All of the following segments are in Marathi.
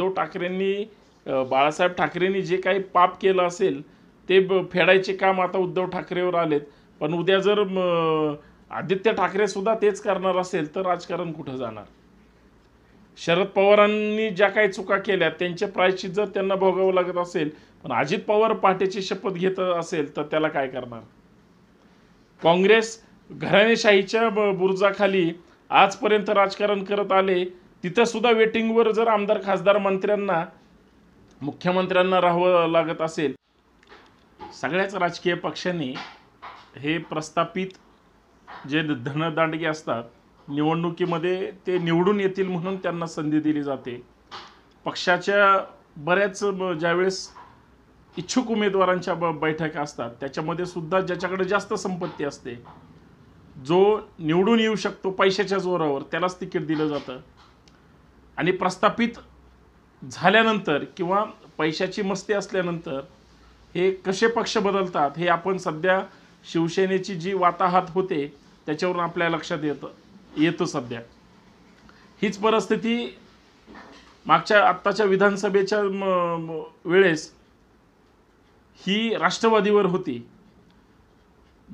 उद्धव ठाकरेंनी बाळासाहेब ठाकरेंनी जे काही पाप केलं असेल ते फेडायचे काम आता उद्धव ठाकरेवर आलेत पण उद्या जर आदित्य ठाकरे सुद्धा तेच करणार असेल तर राजकारण कुठं जाणार शरद पवारांनी ज्या काही चुका केल्या त्यांचे प्रायश्चित जर त्यांना भोगावं लागत असेल पण अजित पवार पाठीची शपथ घेत असेल तर त्याला काय करणार काँग्रेस घराणेशाहीच्या बुरुजाखाली आजपर्यंत राजकारण करत आले सुद्धा वेटिंगवर जर आमदार खासदार मंत्र्यांना मुख्यमंत्र्यांना राहावं लागत असेल सगळ्याच राजकीय पक्षांनी हे प्रस्थापित जे धनदांडगे असतात निवडणुकीमध्ये ते निवडून येतील म्हणून त्यांना संधी दिली जाते पक्षाच्या बऱ्याच ज्यावेळेस इच्छुक उमेदवारांच्या ब बैठका असतात त्याच्यामध्ये सुद्धा ज्याच्याकडे जास्त संपत्ती असते जो निवडून येऊ शकतो पैशाच्या जोरावर त्यालाच तिकीट दिलं जातं आणि प्रस्थापित झाल्यानंतर किंवा पैशाची मस्ती असल्यानंतर हे कसे पक्ष बदलतात हे आपण सध्या शिवसेनेची जी वाताहात होते त्याच्यावरून आपल्या लक्षात येतं येतो सध्या हीच परिस्थिती मागच्या आत्ताच्या विधानसभेच्या वेळेस ही राष्ट्रवादीवर होती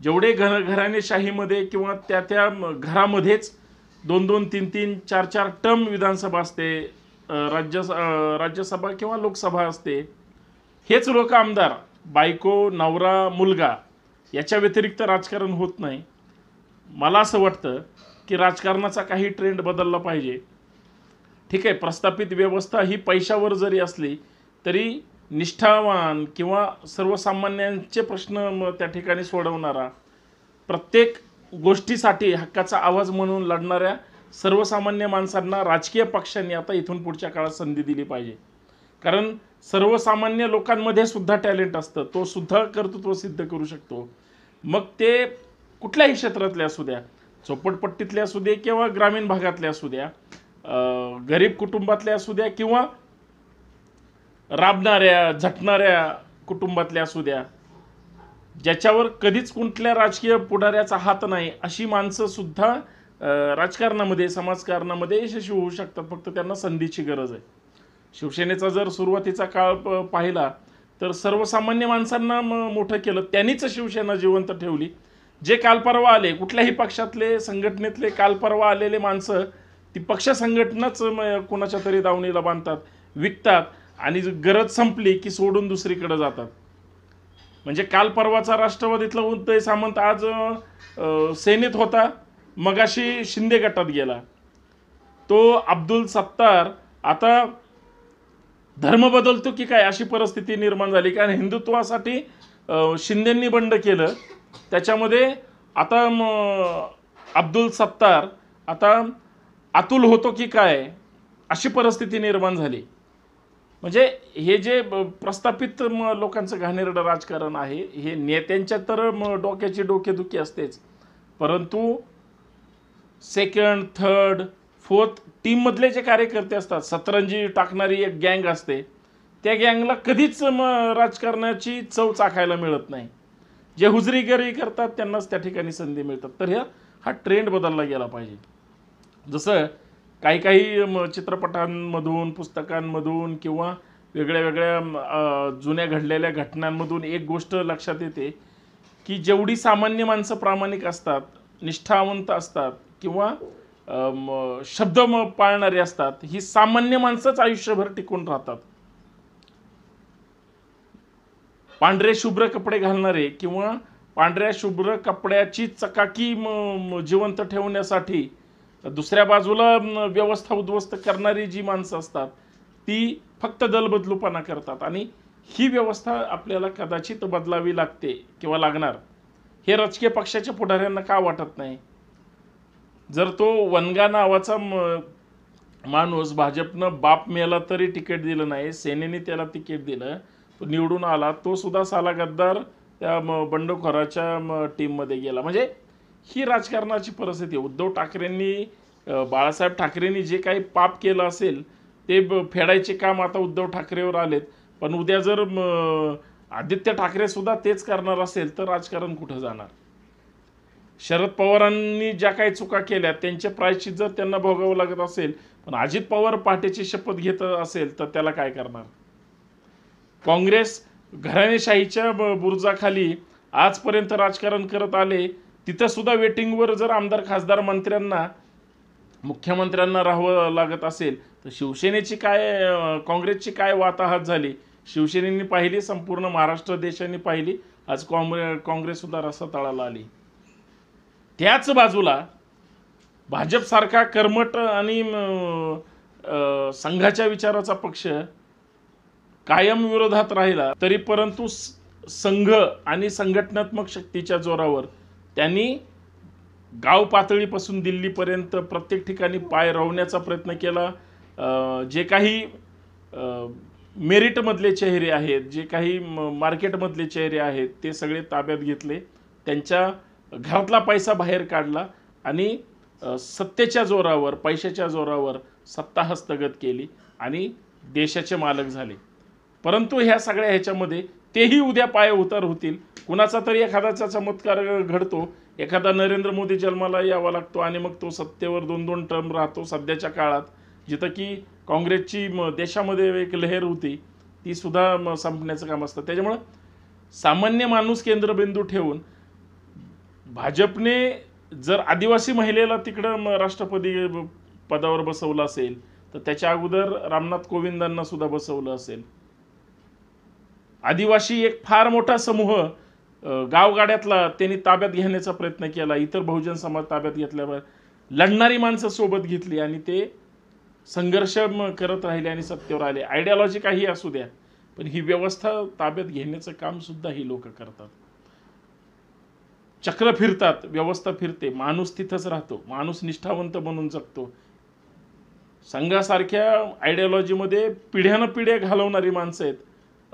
जेवढे घर घराणेशाहीमध्ये किंवा त्या त्या घरामध्येच दोन दोन तीन तीन चार चार टर्म विधानसभा असते राज्य राज्यसभा किंवा लोकसभा असते हेच लोक आमदार बायको नवरा मुलगा याच्या व्यतिरिक्त राजकारण होत नाही मला असं वाटतं की राजकारणाचा काही ट्रेंड बदलला पाहिजे ठीक आहे प्रस्थापित व्यवस्था ही पैशावर जरी असली तरी निष्ठावान किंवा सर्वसामान्यांचे प्रश्न त्या ठिकाणी सोडवणारा प्रत्येक गोष्टीसाठी हक्काचा आवाज म्हणून लढणाऱ्या सर्वसामान्य माणसांना राजकीय पक्षांनी आता इथून पुढच्या काळात संधी दिली पाहिजे कारण सर्वसामान्य लोकांमध्ये सुद्धा टॅलेंट असतं तो सुद्धा कर्तृत्व सिद्ध करू शकतो मग ते कुठल्याही क्षेत्रातले असू द्या झोपडपट्टीतले असू दे किंवा ग्रामीण भागातले असू द्या गरीब कुटुंबातले असू द्या किंवा राबणाऱ्या झटणाऱ्या कुटुंबातल्या असू द्या ज्याच्यावर कधीच कुठल्या राजकीय पुढाऱ्याचा हात नाही अशी माणसं सुद्धा राजकारणामध्ये समाजकारणामध्ये यशस्वी होऊ शकतात फक्त त्यांना संधीची गरज आहे शिवसेनेचा जर सुरुवातीचा काळ पाहिला तर सर्वसामान्य माणसांना मोठं केलं त्यांनीच शिवसेना जिवंत ठेवली जे कालपरवा आले कुठल्याही पक्षातले संघटनेतले कालपरवा आलेले माणसं ती पक्ष संघटनाच कुणाच्या तरी दावणीला बांधतात विकतात आणि गरज संपली की सोडून दुसरीकडे जातात म्हणजे काल परवाचा राष्ट्रवादीतला उदय सामंत आज सेनेत होता मगाशी शिंदे गटात गेला तो अब्दुल सत्तार आता धर्म बदलतो की काय अशी परिस्थिती निर्माण झाली कारण हिंदुत्वासाठी शिंदेंनी बंड केलं त्याच्यामध्ये आता अब्दुल सत्तार आता अतुल होतो की काय अशी परिस्थिती निर्माण झाली म्हणजे हे जे प्रस्थापित लोकांचं घाणेरडं राजकारण आहे हे नेत्यांच्या तर डोक्याची डोकेदुखी असतेच परंतु सेकंड थर्ड फोर्थ टीममधले जे कार्यकर्ते असतात सतरंजी टाकणारी एक गँग असते त्या गँगला कधीच मग राजकारणाची चव चाखायला मिळत नाही जे हुजरीगरी करतात त्यांनाच त्या ठिकाणी संधी मिळतात तर ह्या हा ट्रेंड बदलला गेला पाहिजे जसं काही काही चित्रपटांमधून पुस्तकांमधून किंवा वेगळ्या वेगळ्या जुन्या घडलेल्या घटनांमधून एक गोष्ट लक्षात येते की जेवढी सामान्य माणसं प्रामाणिक असतात निष्ठावंत असतात किंवा शब्द पाळणारे असतात ही सामान्य माणसंच आयुष्यभर टिकून राहतात पांढरे शुभ्र कपडे घालणारे किंवा पांढऱ्या शुभ्र कपड्याची चकाकी जिवंत ठेवण्यासाठी दुसऱ्या बाजूला व्यवस्था उद्ध्वस्त करणारी जी माणसं असतात ती फक्त दलबदलूपणा करतात आणि ही व्यवस्था आपल्याला कदाचित बदलावी लागते किंवा लागणार हे राजकीय पक्षाच्या पुढाऱ्यांना का वाटत नाही जर तो वनगा नावाचा माणूस भाजपनं बाप मेला तरी तिकीट दिलं नाही सेनेने त्याला तिकीट दिलं तो निवडून आला तो सुद्धा साला गद्दार त्या बंडखोराच्या टीममध्ये गेला म्हणजे ही राजकारणाची परिस्थिती उद्धव ठाकरेंनी बाळासाहेब ठाकरेंनी जे काही पाप केलं असेल ते फेडायचे काम आता उद्धव ठाकरेवर आलेत पण उद्या जर आदित्य ठाकरे सुद्धा तेच करणार असेल तर राजकारण कुठं जाणार शरद पवारांनी ज्या काही चुका केल्या त्यांचे प्रायश्चित जर त्यांना भोगावं लागत असेल पण अजित पवार पहाटेची शपथ घेत असेल तर त्याला काय करणार काँग्रेस घराणेशाहीच्या बुरुजाखाली आजपर्यंत राजकारण करत आले तिथं सुद्धा वेटिंगवर जर आमदार खासदार मंत्र्यांना मुख्यमंत्र्यांना राहावं लागत असेल तर शिवसेनेची काय काँग्रेसची काय वाताहत झाली शिवसेनेने पाहिली संपूर्ण महाराष्ट्र देशाने पाहिली आज काँग्रेस सुद्धा रस्ता तळाला आली त्याच बाजूला भाजपसारखा कर्मट आणि संघाच्या विचाराचा पक्ष कायम विरोधात राहिला तरी परंतु संघ आणि संघटनात्मक शक्तीच्या जोरावर त्यांनी गाव पातळीपासून दिल्लीपर्यंत प्रत्येक ठिकाणी पाय रोवण्याचा प्रयत्न केला जे काही मेरिटमधले चेहरे आहेत जे काही मार्केटमधले चेहरे आहेत ते सगळे ताब्यात घेतले त्यांच्या घरातला पैसा बाहेर काढला आणि सत्तेच्या जोरावर पैशाच्या जोरावर सत्ता हस्तगत केली आणि देशाचे मालक झाले परंतु ह्या सगळ्या ह्याच्यामध्ये तेही उद्या पाय उतार होतील कुणाचा तरी एखादाचा चमत्कार घडतो एखादा नरेंद्र मोदी जन्माला यावा लागतो आणि मग तो सत्तेवर दोन दोन टर्म राहतो सध्याच्या काळात जिथं की काँग्रेसची देशामध्ये एक लहर होती ती सुद्धा संपण्याचं काम असतं त्याच्यामुळं सामान्य माणूस केंद्रबिंदू ठेवून भाजपने जर आदिवासी महिलेला तिकडं राष्ट्रपती पदावर बसवलं असेल तर त्याच्या अगोदर रामनाथ कोविंदांना सुद्धा बसवलं असेल आदिवासी एक फार मोठा समूह गावगाड्यातला त्यांनी ताब्यात घेण्याचा प्रयत्न केला इतर बहुजन समाज ताब्यात घेतल्यावर लढणारी माणसं सोबत घेतली आणि ते संघर्ष करत राहिले आणि सत्तेवर आले आयडियॉलॉजी काही असू द्या पण ही व्यवस्था ताब्यात घेण्याचं काम सुद्धा ही लोक करतात चक्र फिरतात व्यवस्था फिरते माणूस तिथंच राहतो माणूस निष्ठावंत बनून जगतो संघासारख्या आयडियॉलॉजीमध्ये पिढ्यानं पिढ्या घालवणारी माणसं आहेत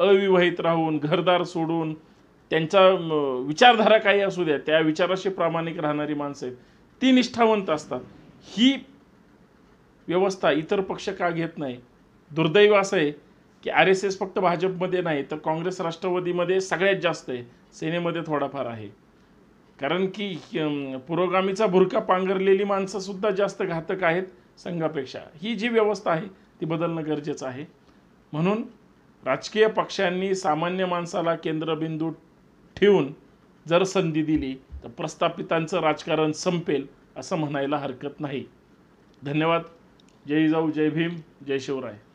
अविवाहित राहून घरदार सोडून त्यांचा विचारधारा काही असू द्या त्या विचाराशी प्रामाणिक राहणारी माणसं आहेत ती निष्ठावंत असतात ही व्यवस्था इतर पक्ष का घेत नाही दुर्दैव असं आहे की आर एस एस फक्त भाजपमध्ये नाही तर काँग्रेस राष्ट्रवादीमध्ये सगळ्यात जास्त आहे सेनेमध्ये थोडाफार आहे कारण की पुरोगामीचा भुरका पांघरलेली माणसंसुद्धा जास्त घातक आहेत संघापेक्षा ही जी व्यवस्था आहे ती बदलणं गरजेचं आहे म्हणून राजकीय पक्षांनी सामान्य माणसाला केंद्रबिंदू ठेवून जर संधी दिली तर प्रस्थापितांचं राजकारण संपेल असं म्हणायला हरकत नाही धन्यवाद जय जाऊ जय भीम जय शिवराय